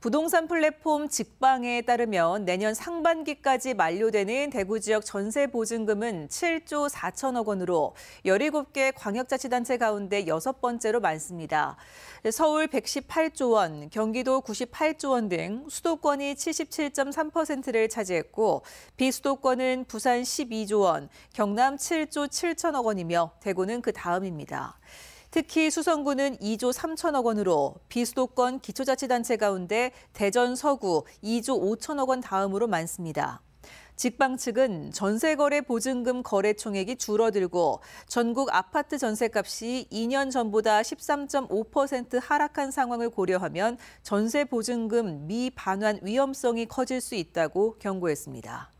부동산 플랫폼 직방에 따르면 내년 상반기까지 만료되는 대구 지역 전세 보증금은 7조 4천억 원으로 17개 광역자치단체 가운데 여섯 번째로 많습니다. 서울 118조 원, 경기도 98조 원 등 수도권이 77.3%를 차지했고 비수도권은 부산 12조 원, 경남 7조 7천억 원이며 대구는 그 다음입니다. 특히 수성구는 2조 3천억 원으로 비수도권 기초자치단체 가운데 대전 서구 2조 5천억 원 다음으로 많습니다. 직방 측은 전세거래 보증금 거래 총액이 줄어들고 전국 아파트 전세값이 2년 전보다 13.5% 하락한 상황을 고려하면 전세 보증금 미반환 위험성이 커질 수 있다고 경고했습니다.